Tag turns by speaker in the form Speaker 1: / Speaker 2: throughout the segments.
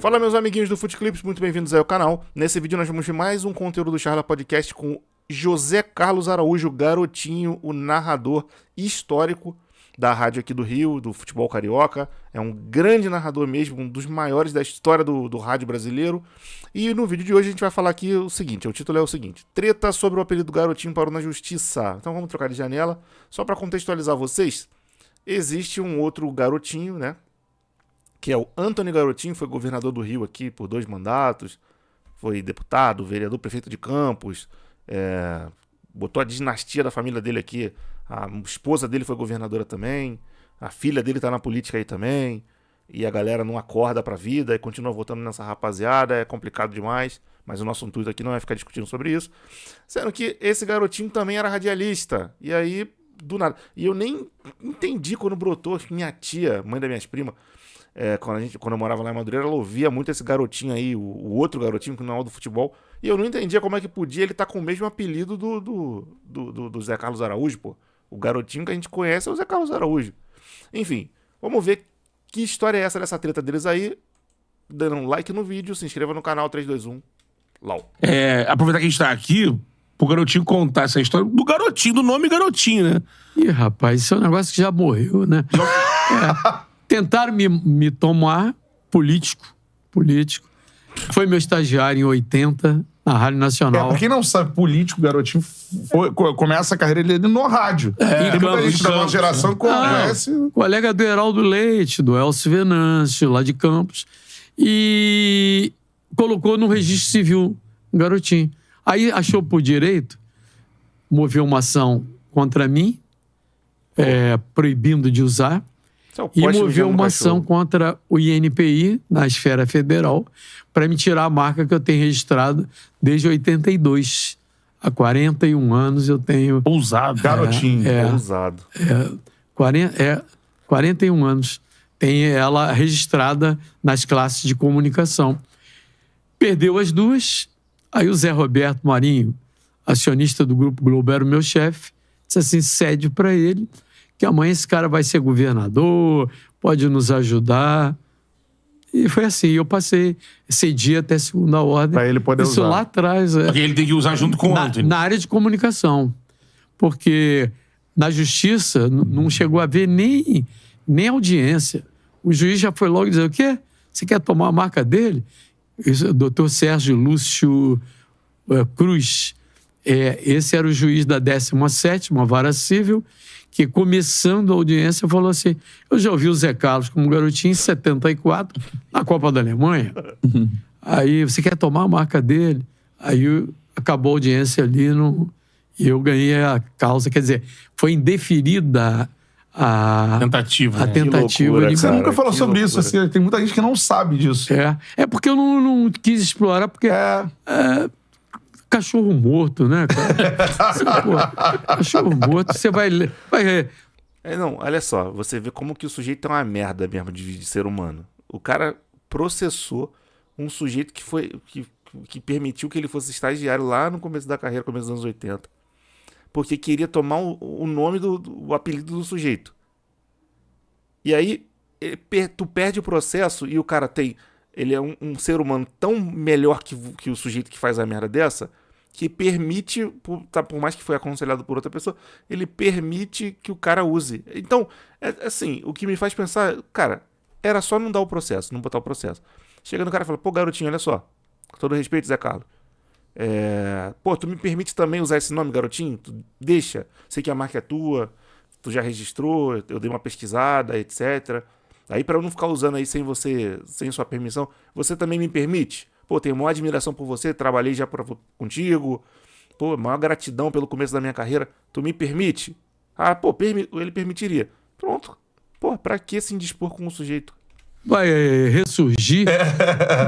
Speaker 1: Fala meus amiguinhos do Foot Clips, muito bem-vindos ao canal. Nesse vídeo nós vamos ver mais um conteúdo do Charla Podcast com José Carlos Araújo Garotinho, o narrador histórico da rádio aqui do Rio, do futebol carioca. É um grande narrador mesmo, um dos maiores da história do, do rádio brasileiro. E no vídeo de hoje a gente vai falar aqui o seguinte, o título é o seguinte. Treta sobre o apelido Garotinho parou na justiça. Então vamos trocar de janela. Só para contextualizar vocês, existe um outro garotinho, né? que é o Antônio Garotinho, foi governador do Rio aqui por dois mandatos, foi deputado, vereador, prefeito de Campos, é, botou a dinastia da família dele aqui. A esposa dele foi governadora também, a filha dele tá na política aí também, e a galera não acorda pra vida e continua votando nessa rapaziada, é complicado demais, mas o nosso intuito aqui não é ficar discutindo sobre isso. Sendo que esse garotinho também era radialista, e aí do nada. E eu nem entendi quando brotou minha tia, mãe da minhas primas, é, quando, a gente, quando eu morava lá em Madureira, ela ouvia muito esse garotinho aí, o, o outro garotinho que não é do futebol. E eu não entendia como é que podia ele estar tá com o mesmo apelido do, do, do, do, do Zé Carlos Araújo, pô. O garotinho que a gente conhece é o Zé Carlos Araújo. Enfim, vamos ver que história é essa dessa treta deles aí. Dando um like no vídeo, se inscreva no canal 321. LOL. É, aproveitar que a gente está aqui, pro garotinho contar essa história do garotinho, do nome garotinho, né? Ih,
Speaker 2: rapaz, isso é um negócio que já morreu, né?
Speaker 1: é. Tentaram
Speaker 2: me, me tomar político. Político. Foi meu estagiário em 80, na Rádio Nacional. É, pra
Speaker 1: quem não sabe, político, garotinho, foi, começa a carreira dele
Speaker 2: no rádio. É, e tem muita da geração que ah, conhece. Ah, colega do Heraldo Leite, do Elcio Venâncio, lá de Campos. E colocou no registro civil, um garotinho. Aí achou por direito, moveu uma ação contra mim, é, proibindo de usar e moveu uma ação contra o INPI na esfera federal para me tirar a marca que eu tenho registrado desde 82. Há 41 anos eu tenho. Ousado, é, garotinho, é,
Speaker 1: é,
Speaker 2: É, 40, é, 41 anos. Tem ela registrada nas classes de comunicação. Perdeu as duas. Aí o Zé Roberto Marinho, acionista do Grupo Globo, era o meu chefe. Disse assim: cede para ele que amanhã esse cara vai ser governador, pode nos ajudar. E foi assim, eu passei, cedi até segunda ordem. Para ele poder isso usar. Isso lá atrás. É. Porque
Speaker 1: ele tem que usar junto com o
Speaker 2: Anthony. Na área de comunicação. Porque na justiça não chegou a ver nem, nem audiência. O juiz já foi logo dizer, o quê? Você quer tomar a marca dele? Isso, doutor Sérgio Lúcio é, Cruz, é, esse era o juiz da 17ª Vara Civil, que começando a audiência falou assim, eu já ouvi o Zé Carlos como garotinho em 74, na Copa da Alemanha. Uhum. Aí, você quer tomar a marca dele? Aí acabou a audiência ali no, e eu ganhei a causa. Quer dizer, foi indeferida a tentativa. A né? tentativa loucura, de... Você nunca falou sobre loucura. isso, assim, tem muita gente que não sabe disso. É, é porque eu não, não quis explorar, porque é. É, Cachorro morto, né,
Speaker 1: cara? pô, cachorro morto, você vai. vai... É, não, olha só, você vê como que o sujeito é uma merda mesmo de, de ser humano. O cara processou um sujeito que foi. Que, que permitiu que ele fosse estagiário lá no começo da carreira, começo dos anos 80. Porque queria tomar o, o nome do, do o apelido do sujeito. E aí é, tu perde o processo e o cara tem. Ele é um, um ser humano tão melhor que, que o sujeito que faz a merda dessa, que permite, por, tá, por mais que foi aconselhado por outra pessoa, ele permite que o cara use. Então, é, é, assim, o que me faz pensar, cara, era só não dar o processo, não botar o processo. Chega no cara e fala, pô, garotinho, olha só, com todo respeito, Zé Carlos, é... pô, tu me permite também usar esse nome, garotinho? Tu deixa, sei que a marca é tua, tu já registrou, eu dei uma pesquisada, etc. Aí para eu não ficar usando aí sem você, sem sua permissão, você também me permite? Pô, tenho maior admiração por você, trabalhei já pra, contigo. Pô, maior gratidão pelo começo da minha carreira. Tu me permite? Ah, pô, permi ele permitiria. Pronto. Pô, pra que se indispor com um sujeito? Vai é, ressurgir. É.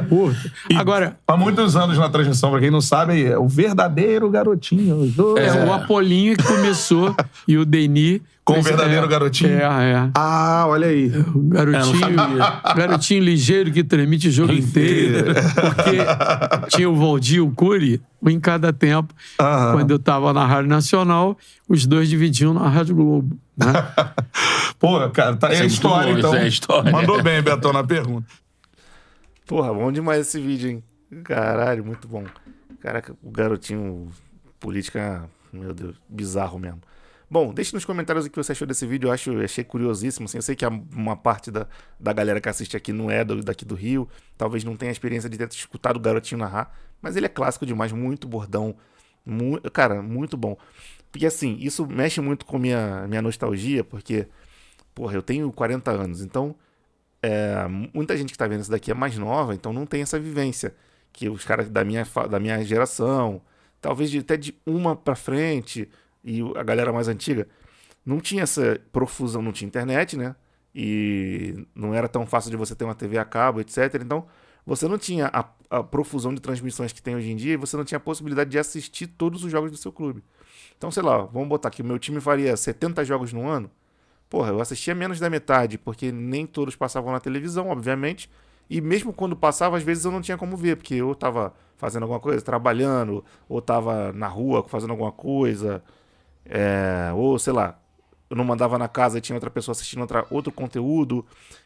Speaker 1: Agora. Há muitos anos na transmissão, pra quem não sabe, é o verdadeiro garotinho. É, é. o
Speaker 2: Apolinho que começou e
Speaker 1: o Denis. Com o é, verdadeiro é, garotinho? É, é. Ah, olha aí. É, o garotinho, é,
Speaker 2: garotinho ligeiro que transmite o jogo inteiro. Porque tinha o Valdir e o Cury, um em cada tempo. Aham. Quando eu estava na Rádio Nacional, os dois dividiam na Rádio Globo. Né?
Speaker 1: Pô, cara, tá, é, é história, bom, então. É história. Mandou bem, Betão, na pergunta. Porra, bom demais esse vídeo, hein? Caralho, muito bom. Caraca, o garotinho política, meu Deus, bizarro mesmo. Bom, deixe nos comentários o que você achou desse vídeo. Eu acho, achei curiosíssimo. Assim, eu sei que uma parte da, da galera que assiste aqui não é do, daqui do Rio. Talvez não tenha a experiência de ter escutado o garotinho narrar. Mas ele é clássico demais, muito bordão. Muito, cara, muito bom. Porque assim, isso mexe muito com minha, minha nostalgia, porque, porra, eu tenho 40 anos, então é, muita gente que tá vendo isso daqui é mais nova, então não tem essa vivência que os caras da minha, da minha geração, talvez de, até de uma pra frente, e a galera mais antiga, não tinha essa profusão, não tinha internet, né? E não era tão fácil de você ter uma TV a cabo, etc. Então, você não tinha a, a profusão de transmissões que tem hoje em dia e você não tinha a possibilidade de assistir todos os jogos do seu clube. Então, sei lá, vamos botar que o meu time faria 70 jogos no ano. Porra, eu assistia menos da metade, porque nem todos passavam na televisão, obviamente. E mesmo quando passava, às vezes eu não tinha como ver, porque eu estava fazendo alguma coisa, trabalhando, ou estava na rua fazendo alguma coisa, é, ou sei lá, eu não mandava na casa e tinha outra pessoa assistindo outra, outro conteúdo,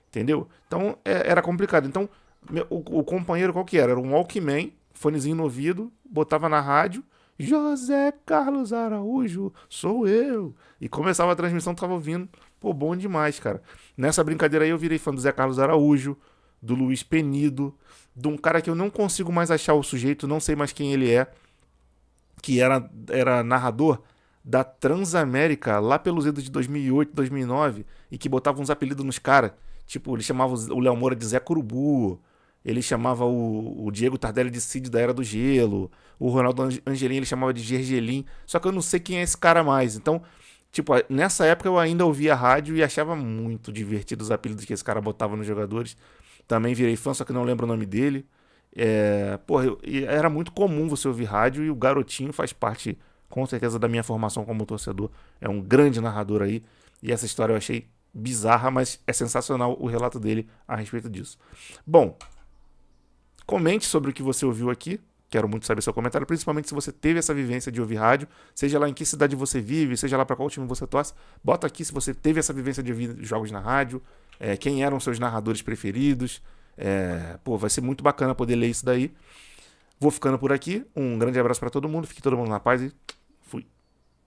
Speaker 1: entendeu? Então é, era complicado. Então meu, o, o, companheiro qual que era? Era um Walkman, fonezinho no ouvido, botava na rádio, José Carlos Araújo, sou eu. E começava a transmissão, tava ouvindo. Pô, bom demais, cara. Nessa brincadeira aí eu virei fã do Zé Carlos Araújo, do Luiz Penido, de um cara que eu não consigo mais achar o sujeito, não sei mais quem ele é, que era, era narrador da Transamérica lá pelos idos de 2008, 2009 e que botava uns apelidos nos caras. Tipo, ele chamava o Léo Moura de Zé Curubu, ele chamava o, o, Diego Tardelli de Cid da Era do Gelo, o Ronaldo Angelim ele chamava de Gergelim. Só que eu não sei quem é esse cara mais. Então, tipo, nessa época eu ainda ouvia rádio e achava muito divertido os apelidos que esse cara botava nos jogadores. Também virei fã, só que não lembro o nome dele. É, porra, eu, era muito comum você ouvir rádio e o garotinho faz parte com certeza da minha formação como torcedor, é um grande narrador aí. E essa história eu achei bizarra, mas é sensacional o relato dele a respeito disso. Bom, comente sobre o que você ouviu aqui. Quero muito saber seu comentário, principalmente se você teve essa vivência de ouvir rádio, seja lá em que cidade você vive, seja lá para qual time você torce. Bota aqui se você teve essa vivência de ouvir jogos na rádio, é, quem eram seus narradores preferidos. É, pô, vai ser muito bacana poder ler isso daí. Vou ficando por aqui. Um grande abraço para todo mundo. Fique todo mundo na paz e